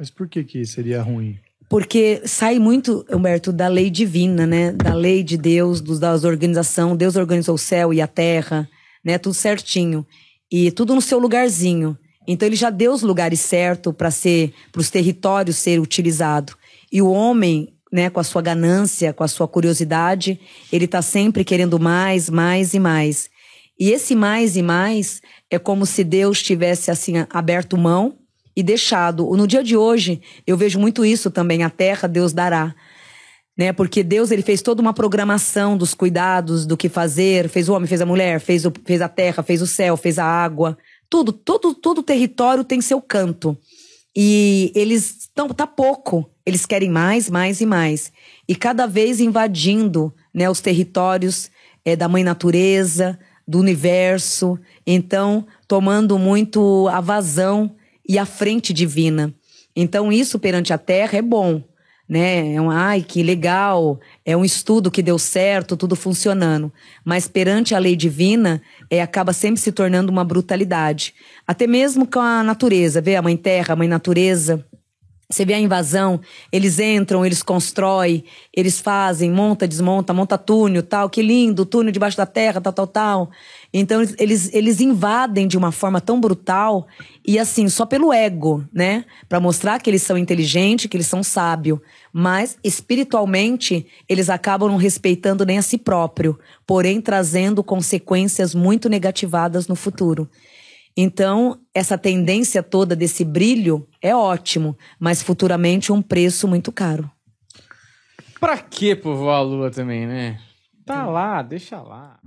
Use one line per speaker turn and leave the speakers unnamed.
Mas por que, que seria ruim? Porque sai muito, Humberto, da lei divina, né? Da lei de Deus, dos, das organização. Deus organizou o céu e a terra, né? Tudo certinho. E tudo no seu lugarzinho. Então ele já deu os lugares certos para ser, para os territórios ser utilizado. E o homem, né, com a sua ganância, com a sua curiosidade, ele está sempre querendo mais, mais e mais. E esse mais e mais é como se Deus tivesse assim aberto mão e deixado. No dia de hoje, eu vejo muito isso também, a terra Deus dará. Né? Porque Deus ele fez toda uma programação dos cuidados, do que fazer, fez o homem, fez a mulher, fez, o, fez a terra, fez o céu, fez a água. Tudo, todo, todo território tem seu canto. E eles estão tá pouco, eles querem mais, mais e mais. E cada vez invadindo, né, os territórios é, da mãe natureza, do universo, então tomando muito a vazão e a frente divina. Então, isso perante a terra é bom, né? É um ai, que legal, é um estudo que deu certo, tudo funcionando. Mas perante a lei divina, é, acaba sempre se tornando uma brutalidade. Até mesmo com a natureza, vê a mãe terra, a mãe natureza você vê a invasão, eles entram, eles constroem, eles fazem, monta, desmonta, monta túnel, tal, que lindo, túnel debaixo da terra, tal, tal, tal. Então eles, eles invadem de uma forma tão brutal e assim, só pelo ego, né? Para mostrar que eles são inteligentes, que eles são sábios, mas espiritualmente eles acabam não respeitando nem a si próprio, porém trazendo consequências muito negativadas no futuro. Então, essa tendência toda desse brilho é ótimo, mas futuramente um preço muito caro. Pra que povoar a lua também, né? Tá então lá, deixa lá.